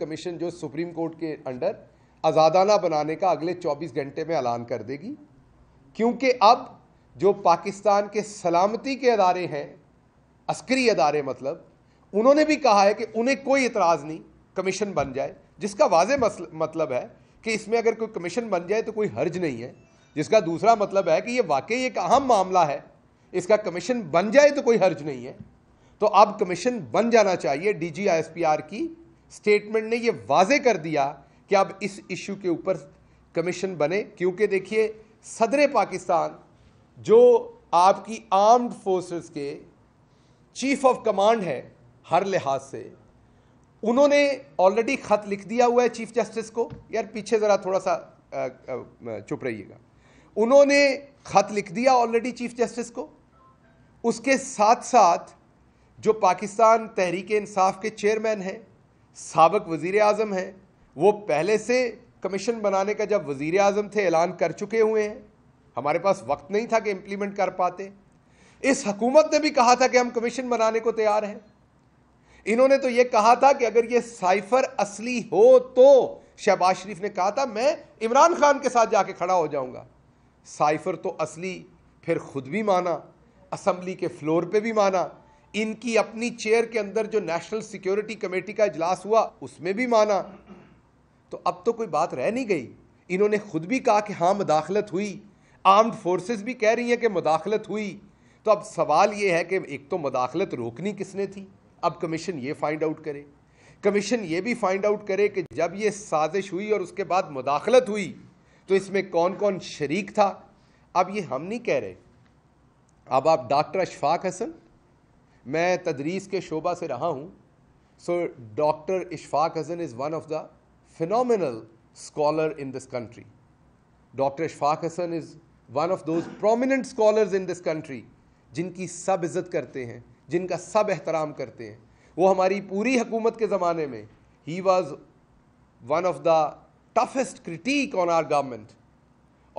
Commission जो supreme court के under आज़ादाना बनाने का अगले 24 घंटे में ऐलान कर देगी क्योंकि अब जो पाकिस्तान के सलामती के अदारे हैं अस्करी अदारे मतलब उन्होंने भी कहा है कि उन्हें कोई इतराज़ नहीं कमीशन बन जाए जिसका वाज मतलब है कि इसमें अगर कोई कमीशन बन जाए तो कोई हर्ज नहीं है जिसका दूसरा मतलब है कि ये वाकई एक अहम मामला है इसका कमीशन बन जाए तो कोई हर्ज नहीं है तो अब कमीशन बन जाना चाहिए डीजीआईएसपीआर की स्टेटमेंट ने ये वाजे कर दिया कि अब इस इश्यू के ऊपर कमीशन बने क्योंकि देखिए सदर पाकिस्तान जो आपकी आर्म्ड फोर्सेस के चीफ ऑफ कमांड है हर लिहाज से उन्होंने ऑलरेडी ख़त लिख दिया हुआ है चीफ जस्टिस को यार पीछे ज़रा थोड़ा सा चुप रहिएगा उन्होंने ख़त लिख दिया ऑलरेडी चीफ जस्टिस को उसके साथ साथ जो पाकिस्तान तहरीक इंसाफ के चेयरमैन हैं सबक वज़ी अजम हैं वो पहले से कमीशन बनाने का जब वज़ी अजम थे ऐलान कर चुके हुए हैं हमारे पास वक्त नहीं था कि इम्प्लीमेंट कर पाते इस हकूमत ने भी कहा था कि हम कमीशन बनाने को तैयार हैं इन्होंने तो ये कहा था कि अगर ये साइफर असली हो तो शहबाज शरीफ ने कहा था मैं इमरान खान के साथ जाके खड़ा हो जाऊंगा साइफर तो असली फिर खुद भी माना असम्बली के फ्लोर पे भी माना इनकी अपनी चेयर के अंदर जो नेशनल सिक्योरिटी कमेटी का इजलास हुआ उसमें भी माना तो अब तो कोई बात रह नहीं गई इन्होंने खुद भी कहा कि हाँ मुदाखलत हुई आर्म्ड फोर्सेस भी कह रही हैं कि मुदाखलत हुई तो अब सवाल ये है कि एक तो मुदाखलत रोकनी किसने थी अब कमीशन ये फाइंड आउट करे कमीशन ये भी फाइंड आउट करे कि जब ये साजिश हुई और उसके बाद मुदाखलत हुई तो इसमें कौन कौन शरीक था अब ये हम नहीं कह रहे अब आप डॉक्टर अशफाक हसन मैं तदरीस के शोबा से रहा हूँ so doctor Ishfaq Hasan is one of the final scholar in this country doctor Ishfaq Hasan is one of those prominent scholar in this country जिनकी सब इज़्ज़त करते हैं जिनका सब एहतराम करते हैं वो हमारी पूरी हकूमत के ज़माने में he was one of the toughest critic on our government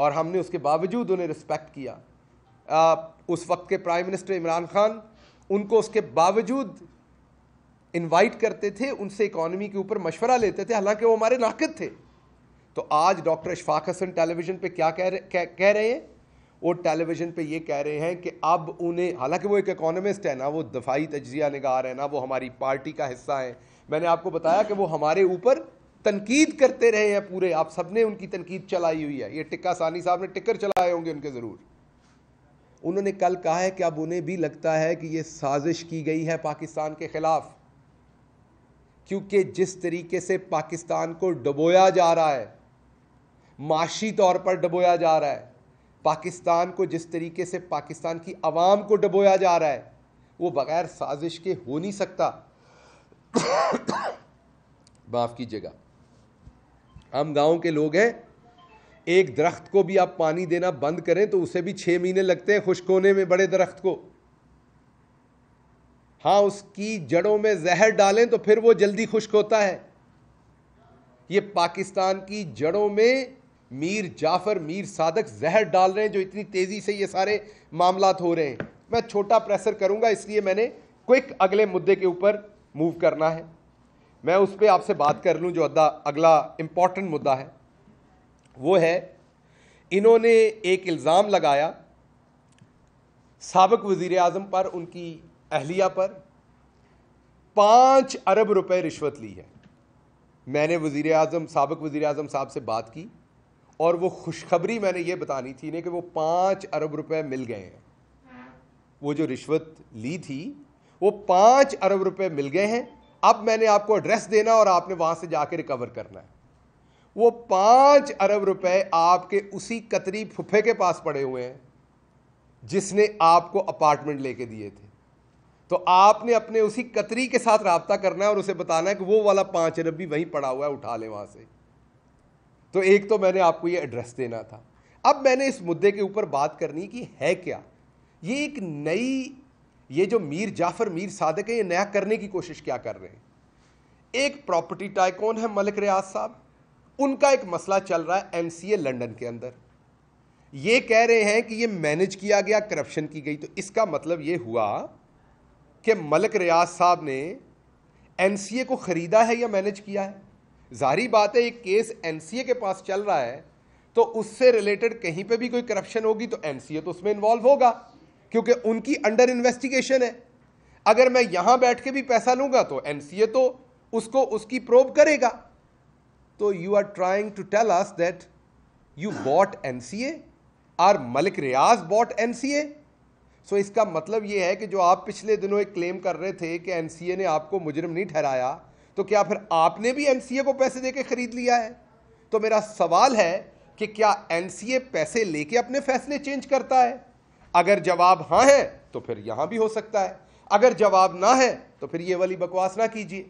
और हमने उसके बावजूद उन्हें रिस्पेक्ट किया आ, उस वक्त के प्राइम मिनिस्टर इमरान खान उनको उसके बावजूद इनवाइट करते थे उनसे इकॉनमी के ऊपर मशवरा लेते थे हालांकि वो हमारे नाकद थे तो आज डॉक्टर इशफाक हसन टेलीविज़न पे क्या कह रहे कह, कह रहे हैं वो टेलीविज़न पे ये कह रहे हैं कि अब उन्हें हालांकि वो एक इकोनॉमिस्ट है ना वो दफाई तजिया निगार है ना वो हमारी पार्टी का हिस्सा है मैंने आपको बताया कि वो हमारे ऊपर तनकीद करते रहे हैं पूरे आप सब ने उनकी तनकीद चलाई हुई है ये टिक्का सानी साहब ने टिक्कर चलाए होंगे उनके ज़रूर उन्होंने कल कहा है कि अब उन्हें भी लगता है कि ये साजिश की गई है पाकिस्तान के ख़िलाफ़ क्योंकि जिस तरीके से पाकिस्तान को डबोया जा रहा है माशी तौर पर डबोया जा रहा है पाकिस्तान को जिस तरीके से पाकिस्तान की आवाम को डबोया जा रहा है वो बग़ैर साजिश के हो नहीं सकता माफ़ कीजिएगा हम गांव के लोग हैं एक दरख्त को भी आप पानी देना बंद करें तो उसे भी छः महीने लगते हैं खुश्क होने में बड़े दरख्त को हाँ उसकी जड़ों में जहर डालें तो फिर वो जल्दी खुश्क होता है ये पाकिस्तान की जड़ों में मीर जाफर मीर सादक जहर डाल रहे हैं जो इतनी तेज़ी से ये सारे मामला हो रहे हैं मैं छोटा प्रेसर करूँगा इसलिए मैंने क्विक अगले मुद्दे के ऊपर मूव करना है मैं उस पर आपसे बात कर लूँ जो अद्दा अगला इम्पॉर्टेंट मुद्दा है वो है इन्होंने एक इल्ज़ाम लगाया सबक वज़ी अजम पर उनकी अहलिया पर पाँच अरब रुपए रिश्वत ली है मैंने वज़ी अजम सबक वज़ी अजम साहब से बात की और वो खुशखबरी मैंने ये बतानी थी इन्हें कि वो पाँच अरब रुपए मिल गए हैं वो जो रिश्वत ली थी वो पाँच अरब रुपए मिल गए हैं अब मैंने आपको एड्रेस देना और आपने वहाँ से जाके रिकवर करना है वो पांच अरब रुपए आपके उसी कतरी फुफे के पास पड़े हुए हैं जिसने आपको अपार्टमेंट लेके दिए थे तो आपने अपने उसी कतरी के साथ रबता करना है और उसे बताना है कि वो वाला पांच अरब भी वहीं पड़ा हुआ है उठा ले वहां से तो एक तो मैंने आपको ये एड्रेस देना था अब मैंने इस मुद्दे के ऊपर बात करनी कि है क्या ये एक नई ये जो मीर जाफ़र मीर सादक है ये नया करने की कोशिश क्या कर रहे हैं एक प्रॉपर्टी टाइकोन है मलिक रियाज साहब उनका एक मसला चल रहा है एमसीए लंदन के अंदर ये कह रहे हैं कि ये मैनेज किया गया करप्शन की गई तो इसका मतलब ये हुआ कि मलक रियाज साहब ने एनसीए को ख़रीदा है या मैनेज किया है जाहरी बात है एक केस एनसीए के पास चल रहा है तो उससे रिलेटेड कहीं पे भी कोई करप्शन होगी तो एनसीए तो उसमें इन्वॉल्व होगा क्योंकि उनकी अंडर इन्वेस्टिगेशन है अगर मैं यहां बैठ के भी पैसा लूंगा तो एनसीए तो उसको उसकी प्रोब करेगा So तो you are trying to tell us that you bought NCA? Our Malik Riaz bought NCA so इसका मतलब ये है कि जो आप पिछले दिनों एक क्लेम कर रहे थे कि एनसीए ने आपको मुजरिम नहीं ठहराया तो क्या फिर आपने भी एनसीए को पैसे देके खरीद लिया है तो मेरा सवाल है कि क्या एनसीए पैसे लेके अपने फैसले चेंज करता है अगर जवाब हाँ है तो फिर यहाँ भी हो सकता है अगर जवाब ना है तो फिर ये वाली बकवास ना कीजिए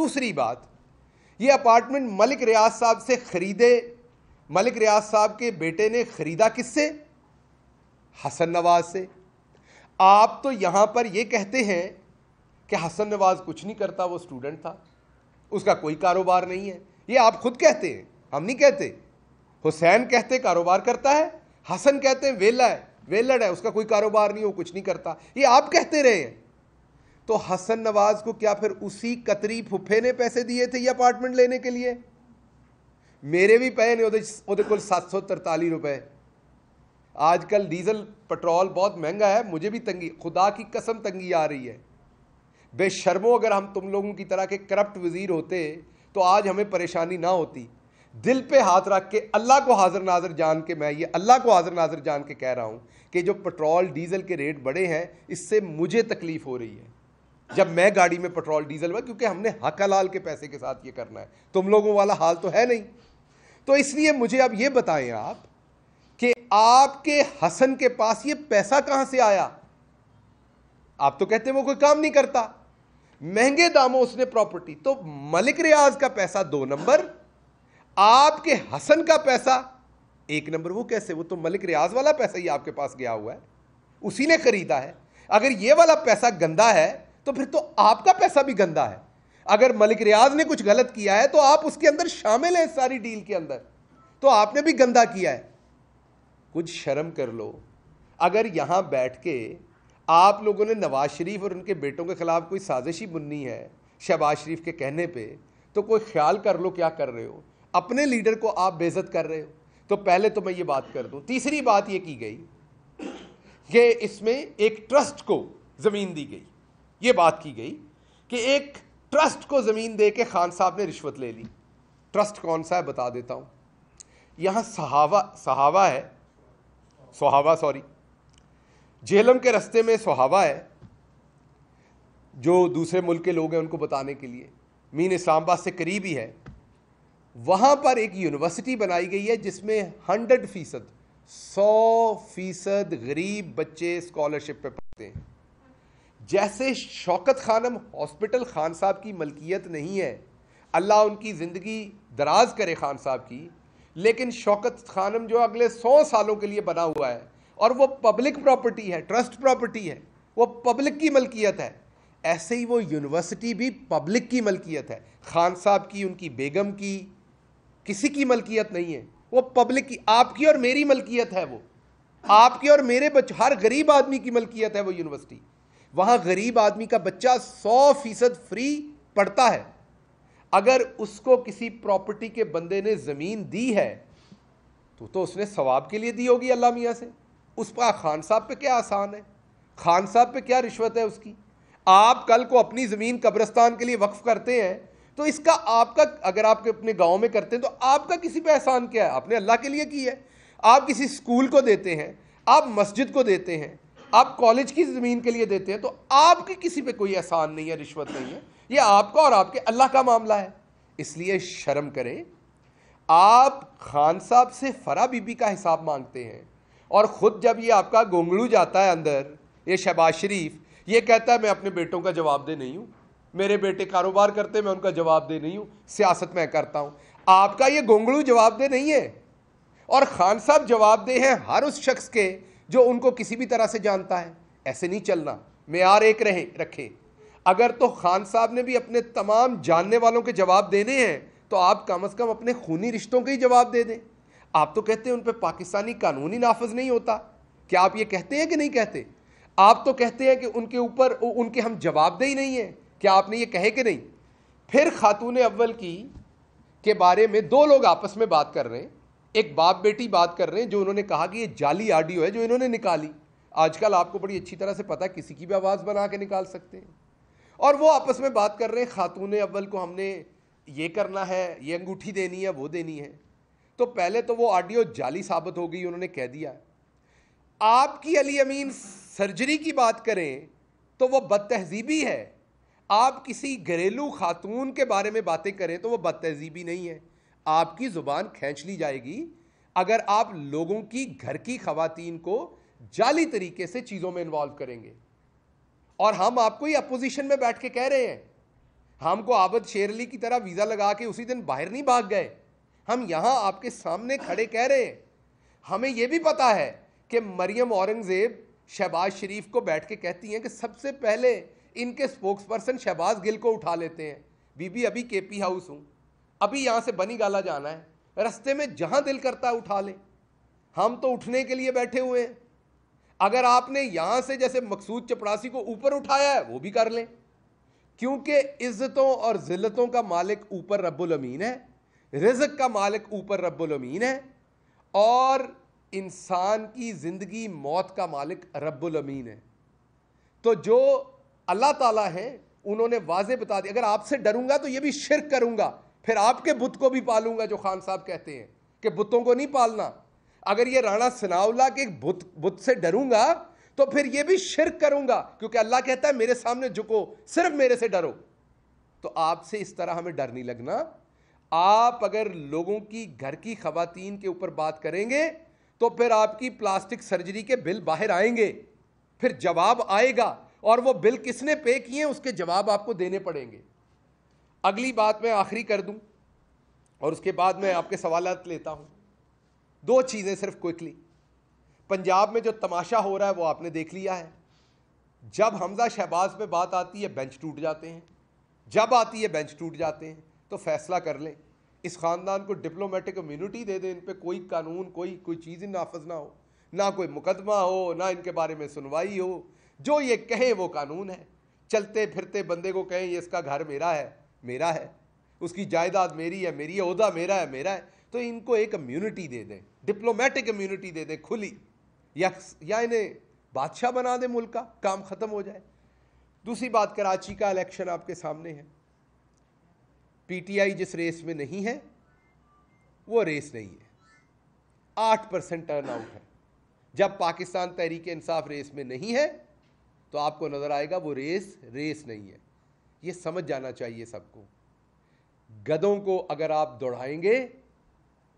दूसरी बात ये अपार्टमेंट मलिक रियाज साहब से ख़रीदे मलिक रियाज साहब के बेटे ने ख़रीदा किससे हसन नवाज से आप तो यहां पर ये कहते हैं कि हसन नवाज कुछ नहीं करता वो स्टूडेंट था उसका कोई कारोबार नहीं है ये आप खुद कहते हैं हम नहीं कहते हुसैन कहते कारोबार करता है हसन कहते हैं वेला है वेलड़ है उसका कोई कारोबार नहीं वो कुछ नहीं करता ये आप कहते रहे हैं तो हसन नवाज को क्या फिर उसी कतरी फुफे ने पैसे दिए थे ये अपार्टमेंट लेने के लिए मेरे भी पे ने कुल सात सौ तरताली रुपये आजकल डीजल पेट्रोल बहुत महंगा है मुझे भी तंगी खुदा की कसम तंगी आ रही है बेशर्मो अगर हम तुम लोगों की तरह के करप्ट वज़ीर होते तो आज हमें परेशानी ना होती दिल पे हाथ रख के अल्लाह को हाजिर नाजर जान के मैं ये अल्लाह को हाजिर नाजर जान के कह रहा हूँ कि जो पेट्रोल डीजल के रेट बढ़े हैं इससे मुझे तकलीफ़ हो रही है जब मैं गाड़ी में पेट्रोल डीजल हुआ क्योंकि हमने हका लाल के पैसे के साथ ये करना है तुम लोगों वाला हाल तो है नहीं तो इसलिए मुझे अब ये बताएं आप कि आपके हसन के पास ये पैसा कहां से आया आप तो कहते हैं वो कोई काम नहीं करता महंगे दामों उसने प्रॉपर्टी तो मलिक रियाज का पैसा दो नंबर आपके हसन का पैसा एक नंबर वो कैसे वो तो मलिक रियाज वाला पैसा ही आपके पास गया हुआ है उसी ने खरीदा है अगर ये वाला पैसा गंदा है तो फिर तो आपका पैसा भी गंदा है अगर मलिक रियाज ने कुछ गलत किया है तो आप उसके अंदर शामिल हैं सारी डील के अंदर तो आपने भी गंदा किया है कुछ शर्म कर लो अगर यहाँ बैठ के आप लोगों ने नवाज शरीफ और उनके बेटों के ख़िलाफ़ कोई साजिश ही बुननी है शहबाज शरीफ के कहने पे तो कोई ख्याल कर लो क्या कर रहे हो अपने लीडर को आप बेज़त कर रहे हो तो पहले तो मैं ये बात कर दूँ तीसरी बात ये की गई कि इसमें एक ट्रस्ट को ज़मीन दी गई ये बात की गई कि एक ट्रस्ट को ज़मीन दे के खान साहब ने रिश्वत ले ली ट्रस्ट कौन सा है बता देता हूँ यहाँ सहावा सहावा है सोहावा सॉरी झेलम के रस्ते में सोहावा है जो दूसरे मुल्क के लोग हैं उनको बताने के लिए मीन इस्लामाबाद से करीब ही है वहाँ पर एक यूनिवर्सिटी बनाई गई है जिसमें हंड्रेड फ़ीसद सौ फ़ीसद गरीब बच्चे स्कॉलरशिप पे पढ़ते हैं जैसे शौकत खानम हॉस्पिटल खान साहब की मलकियत नहीं है अल्लाह उनकी ज़िंदगी दराज करे खान साहब की लेकिन शौकत खानम जो अगले सौ सालों के लिए बना हुआ है और वो पब्लिक प्रॉपर्टी है ट्रस्ट प्रॉपर्टी है वो पब्लिक की मलकियत है ऐसे ही वो यूनिवर्सिटी भी पब्लिक की मलकियत है खान साहब की उनकी बेगम की किसी की मलकियत नहीं है वो पब्लिक की आपकी और मेरी मलकियत है वो आपके और मेरे बच हर गरीब आदमी की मलकियत है वो यूनिवर्सिटी वहाँ गरीब आदमी का बच्चा सौ फीसद फ्री पढ़ता है अगर उसको किसी प्रॉपर्टी के बंदे ने ज़मीन दी है तो तो उसने सवाब के लिए दी होगी अल्लाह मियाँ से उस पर खान साहब पे क्या आसान है खान साहब पे क्या रिश्वत है उसकी आप कल को अपनी ज़मीन कब्रस्तान के लिए वक्फ़ करते हैं तो इसका आपका अगर आप अपने गांव में करते हैं तो आपका किसी पे एहसान क्या है आपने अल्लाह के लिए की है आप किसी स्कूल को देते हैं आप मस्जिद को देते हैं आप कॉलेज की ज़मीन के लिए देते हैं तो आपके किसी पे कोई एहसान नहीं है रिश्वत नहीं है ये आपका और आपके अल्लाह का मामला है इसलिए शर्म करें आप खान साहब से फरा बीबी का हिसाब मांगते हैं और ख़ुद जब ये आपका गोंगड़ू जाता है अंदर ये शहबाज शरीफ ये कहता है मैं अपने बेटों का जवाब दे नहीं हूँ मेरे बेटे कारोबार करते मैं उनका जवाब दे नहीं हूँ सियासत मैं करता हूँ आपका ये गोंगड़ू जवाब दे नहीं है और खान साहब जवाब दे हैं हर उस शख्स के जो उनको किसी भी तरह से जानता है ऐसे नहीं चलना मैार एक रहे रखे अगर तो खान साहब ने भी अपने तमाम जानने वालों के जवाब देने हैं तो आप कम अज़ कम अपने खूनी रिश्तों के ही जवाब दे दें आप तो कहते हैं उन पर पाकिस्तानी कानून ही नाफज नहीं होता क्या आप ये कहते हैं कि नहीं कहते आप तो कहते हैं कि उनके ऊपर उनके हम जवाबदेही नहीं हैं क्या आपने ये कहे कि नहीं फिर खातून अव्वल की के बारे में दो लोग आपस में बात कर रहे हैं एक बाप बेटी बात कर रहे हैं जो उन्होंने कहा कि ये जाली ऑडियो है जो इन्होंने निकाली आजकल आपको बड़ी अच्छी तरह से पता किसी की भी आवाज़ बना के निकाल सकते हैं और वो आपस में बात कर रहे हैं खातून अव्वल को हमने ये करना है ये अंगूठी देनी है वो देनी है तो पहले तो वो ऑडियो जाली साबित हो गई उन्होंने कह दिया आपकी अली अमीन सर्जरी की बात करें तो वो बदतहजीबी है आप किसी घरेलू खातून के बारे में बातें करें तो वो बदतहजीबी नहीं है आपकी ज़ुबान खींच ली जाएगी अगर आप लोगों की घर की खातन को जाली तरीके से चीज़ों में इन्वॉल्व करेंगे और हम आपको ही अपोजिशन में बैठ के कह रहे हैं हमको आबद शेरली की तरह वीज़ा लगा के उसी दिन बाहर नहीं भाग गए हम यहाँ आपके सामने खड़े कह रहे हैं हमें यह भी पता है कि मरियम औरंगज़ेब शहबाज शरीफ को बैठ के कहती हैं कि सबसे पहले इनके स्पोक्स पर्सन शहबाज गिल को उठा लेते हैं बीबी अभी के पी हाउस हूँ अभी यहां से बनी गाला जाना है रस्ते में जहां दिल करता है उठा ले हम तो उठने के लिए बैठे हुए हैं अगर आपने यहां से जैसे मकसूद चपरासी को ऊपर उठाया है वो भी कर लें क्योंकि इज्जतों और जिल्लतों का मालिक ऊपर रब्बुल अमीन है रिजक का मालिक ऊपर रब्बुल अमीन है और इंसान की ज़िंदगी मौत का मालिक रब्बुल अमीन है तो जो अल्लाह ताला है उन्होंने वाजे बता दिया अगर आपसे डरूंगा तो ये भी शिरक करूंगा फिर आपके बुत को भी पालूंगा जो खान साहब कहते हैं कि बुतों को नहीं पालना अगर ये राणा सनाउल्ला के बुत बुत से डरूंगा तो फिर ये भी शिरक करूंगा क्योंकि अल्लाह कहता है मेरे सामने झुको सिर्फ मेरे से डरो तो आपसे इस तरह हमें डर नहीं लगना आप अगर लोगों की घर की खातन के ऊपर बात करेंगे तो फिर आपकी प्लास्टिक सर्जरी के बिल बाहर आएंगे फिर जवाब आएगा और वो बिल किसने पे किए उसके जवाब आपको देने पड़ेंगे अगली बात मैं आखिरी कर दूं और उसके बाद मैं आपके सवालत लेता हूं दो चीज़ें सिर्फ क्विकली पंजाब में जो तमाशा हो रहा है वो आपने देख लिया है जब हमजा शहबाज पे बात आती है बेंच टूट जाते हैं जब आती है बेंच टूट जाते हैं तो फैसला कर लें इस ख़ानदान को डिप्लोमेटिक इम्यूनिटी दे दें इन पर कोई कानून कोई कोई चीज़ नाफज ना हो ना कोई मुकदमा हो ना इनके बारे में सुनवाई हो जो ये कहें वो कानून है चलते फिरते बंदे को कहें ये इसका घर मेरा है मेरा है उसकी जायदाद मेरी है मेरी अहदा मेरा है मेरा है तो इनको एक इम्यूनिटी दे दें डिप्लोमेटिक इम्यूनिटी दे दें खुली या या इन्हें बादशाह बना दें मुल्क का काम ख़त्म हो जाए दूसरी बात कराची का इलेक्शन आपके सामने है पीटीआई जिस रेस में नहीं है वो रेस नहीं है आठ परसेंट टर्न आउट है जब पाकिस्तान तहरीक इंसाफ रेस में नहीं है तो आपको नज़र आएगा वो रेस रेस नहीं है ये समझ जाना चाहिए सबको गधों को अगर आप दौड़ाएंगे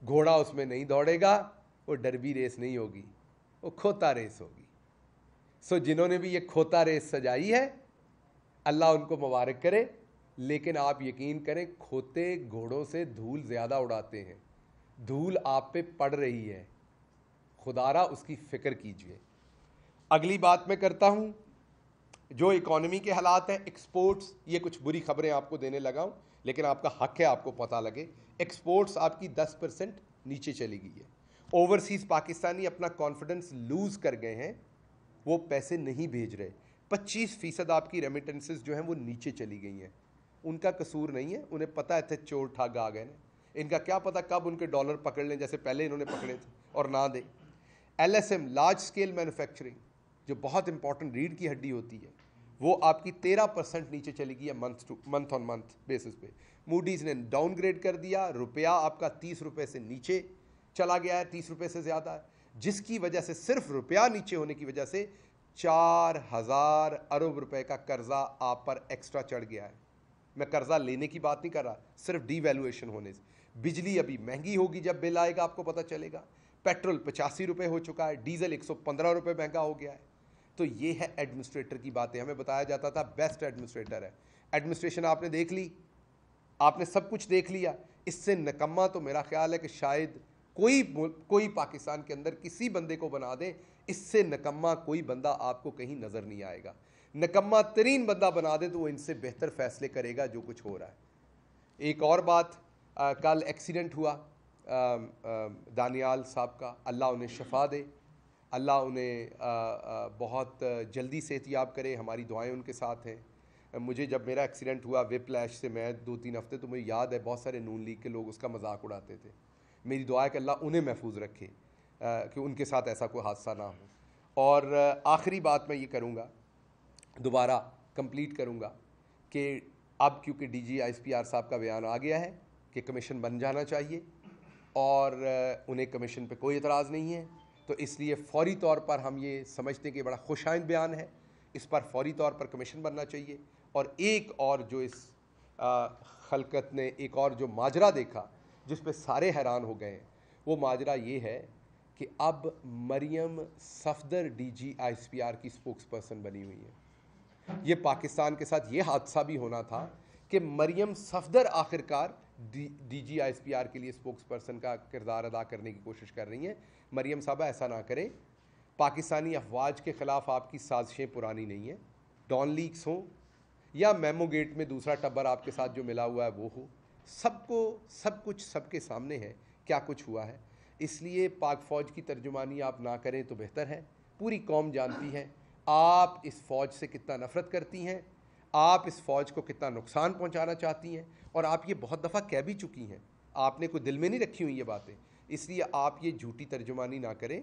घोड़ा उसमें नहीं दौड़ेगा वो डरबी रेस नहीं होगी वो खोता रेस होगी सो जिन्होंने भी ये खोता रेस सजाई है अल्लाह उनको मुबारक करे लेकिन आप यकीन करें खोते घोड़ों से धूल ज़्यादा उड़ाते हैं धूल आप पे पड़ रही है खुदारा उसकी फ़िक्र कीजिए अगली बात मैं करता हूँ जो इकोनॉमी के हालात हैं एक्सपोर्ट्स ये कुछ बुरी खबरें आपको देने लगा हूँ लेकिन आपका हक है आपको पता लगे एक्सपोर्ट्स आपकी 10 परसेंट नीचे चली गई है ओवरसीज़ पाकिस्तानी अपना कॉन्फिडेंस लूज़ कर गए हैं वो पैसे नहीं भेज रहे 25 फ़ीसद आपकी रेमिटेंसेज जो हैं वो नीचे चली गई हैं उनका कसूर नहीं है उन्हें पता है थे चोर ठग आ गए इनका क्या पता कब उनके डॉलर पकड़ लें जैसे पहले इन्होंने पकड़े थे और ना दें एल लार्ज स्केल मैनुफैक्चरिंग जो बहुत इंपॉर्टेंट रीढ़ की हड्डी होती है वो आपकी तेरह परसेंट नीचे चली गई है month to month on month basis पे मूडीज़ ने डाउनग्रेड कर दिया रुपया आपका तीस रुपये से नीचे चला गया है तीस रुपये से ज़्यादा है जिसकी वजह से सिर्फ रुपया नीचे होने की वजह से चार हज़ार अरब रुपए का कर्ज़ा आप पर एक्स्ट्रा चढ़ गया है मैं कर्ज़ा लेने की बात नहीं कर रहा सिर्फ डीवैल्यूएशन होने से बिजली अभी महंगी होगी जब बिल आएगा आपको पता चलेगा पेट्रोल पचासी रुपये हो चुका है डीजल एक सौ पंद्रह रुपये महंगा हो गया है तो ये है एडमिनिस्ट्रेटर की बातें हमें बताया जाता था बेस्ट एडमिनिस्ट्रेटर है एडमिनिस्ट्रेशन आपने देख ली आपने सब कुछ देख लिया इससे नकम्मा तो मेरा ख्याल है कि शायद कोई कोई पाकिस्तान के अंदर किसी बंदे को बना दे इससे नकम्मा कोई बंदा आपको कहीं नज़र नहीं आएगा नकम्मा तरीन बंदा बना दे तो वो इनसे बेहतर फैसले करेगा जो कुछ हो रहा है एक और बात आ, कल एक्सीडेंट हुआ दानियाल साहब का अल्लाह उन्हें शफा दे अल्लाह उन्हें बहुत जल्दी सेहतियाब करे हमारी दुआएं उनके साथ हैं मुझे जब मेरा एक्सीडेंट हुआ विप्लैश से मैं दो तीन हफ्ते तो मुझे याद है बहुत सारे नून लीग के लोग उसका मजाक उड़ाते थे मेरी दुआ है कि अल्लाह उन्हें महफूज रखे कि उनके साथ ऐसा कोई हादसा ना हो और आखिरी बात मैं ये करूँगा दोबारा कंप्लीट करूँगा कि अब क्योंकि D G I S P R साहब का बयान आ गया है कि कमीशन बन जाना चाहिए और उन्हें कमीशन पर कोई एतराज़ नहीं है तो इसलिए फौरी तौर पर हम ये समझते हैं कि बड़ा खुशाइंद बयान है इस पर फौरी तौर पर कमीशन बनना चाहिए और एक और जो इस खलकत ने एक और जो माजरा देखा जिस पर सारे हैरान हो गए वो माजरा ये है कि अब मरियम सफदर पी आर की स्पोक्स पर्सन बनी हुई है ये पाकिस्तान के साथ ये हादसा भी होना था कि मरियम सफदर आखिरकार D G I S P R के लिए स्पोक्स पर्सन का किरदार अदा करने की कोशिश कर रही हैं मरियम साहबा ऐसा ना करें पाकिस्तानी अफवाज के ख़िलाफ़ आपकी साजिशें पुरानी नहीं हैं डॉन लीक्स हों या मेमो गेट में दूसरा टब्बर आपके साथ जो मिला हुआ है वो हो सबको सब कुछ सबके सामने है क्या कुछ हुआ है इसलिए पाक फ़ौज की तर्जुमानी आप ना करें तो बेहतर है पूरी कौम जानती है आप इस फ़ौज से कितना नफ़रत करती हैं आप इस फ़ौज को कितना नुकसान पहुंचाना चाहती हैं और आप ये बहुत दफ़ा कह भी चुकी हैं आपने कोई दिल में नहीं रखी हुई ये बातें इसलिए आप ये झूठी तर्जुमानी ना करें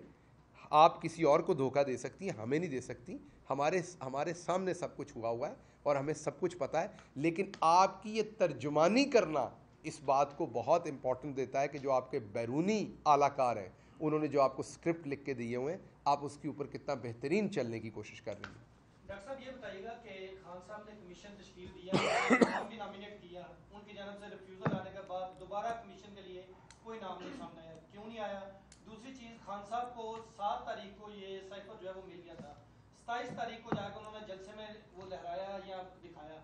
आप किसी और को धोखा दे सकती हैं हमें नहीं दे सकती हमारे हमारे सामने सब कुछ हुआ हुआ है और हमें सब कुछ पता है लेकिन आपकी ये तर्जुमानी करना इस बात को बहुत इम्पोर्टेंट देता है कि जो आपके बैरूनी आलाकार हैं उन्होंने जो आपको स्क्रिप्ट लिख के दिए हुए हैं आप उसके ऊपर कितना बेहतरीन चलने की कोशिश कर रही हैं डॉक्टर साहब ये बताइएगा कि खान साहब ने कमीशन तश्कील दिया नाम भी नॉमिनेट किया उनकी जानब से रिफ्यूज़ल आने के बाद दोबारा कमीशन के लिए कोई नाम नहीं सामने आया क्यों नहीं आया दूसरी चीज़ खान साहब को सात तारीख को ये साइफर जो है वो मिल गया था सताईस तारीख को जाकर उन्होंने जलसे में वो लहराया या दिखाया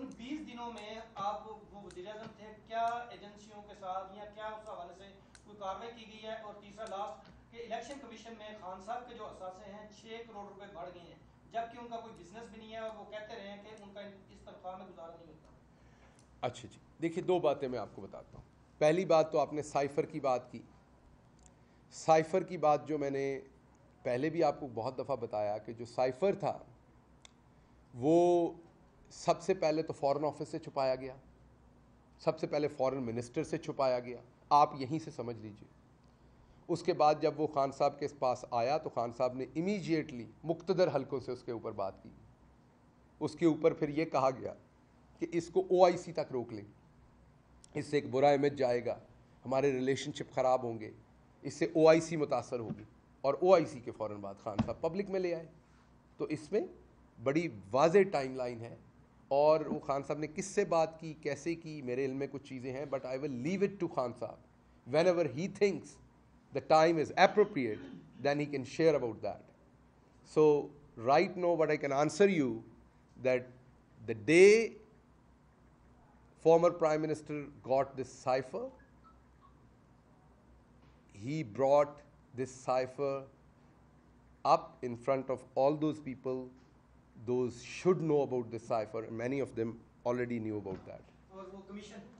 उन बीस दिनों में आप वो वजी अजम थे क्या एजेंसियों के साथ या क्या उस हवाले से कोई कार्रवाई की गई है और तीसरा लास्ट कि इलेक्शन कमीशन में खान साहब के जो असासे हैं छः करोड़ रुपए बढ़ गए हैं जबकि उनका कोई बिजनेस भी नहीं है और वो कहते रहे कि उनका इस तनख्वाह में गुजारा नहीं होता अच्छा जी देखिए दो बातें मैं आपको बताता हूँ पहली बात तो आपने साइफ़र की बात की साइफ़र की बात जो मैंने पहले भी आपको बहुत दफ़ा बताया कि जो साइफ़र था वो सबसे पहले तो फॉरेन ऑफिस से छुपाया गया सबसे पहले फॉरेन मिनिस्टर से छुपाया गया आप यहीं से समझ लीजिए उसके बाद जब वो खान साहब के पास आया तो खान साहब ने इमीजिएटली मुख्तर हलकों से उसके ऊपर बात की उसके ऊपर फिर ये कहा गया कि इसको ओ तक रोक लें इससे एक बुरा इमेज जाएगा हमारे रिलेशनशिप ख़राब होंगे इससे ओ आई सी मुतासर होगी और ओ आई सी के फ़ौर बाद खान साहब पब्लिक में ले आए तो इसमें बड़ी वाज टाइम लाइन है और वो खान साहब ने किससे बात की कैसे की मेरे इल में कुछ चीज़ें हैं but I will leave it to Khan साहब whenever he thinks the time is appropriate, then he can share about that. So, right now, what I can answer you that the day former prime minister got this cipher, he brought this cipher up in front of all those people. Those should know about the cipher, and many of them already knew about that.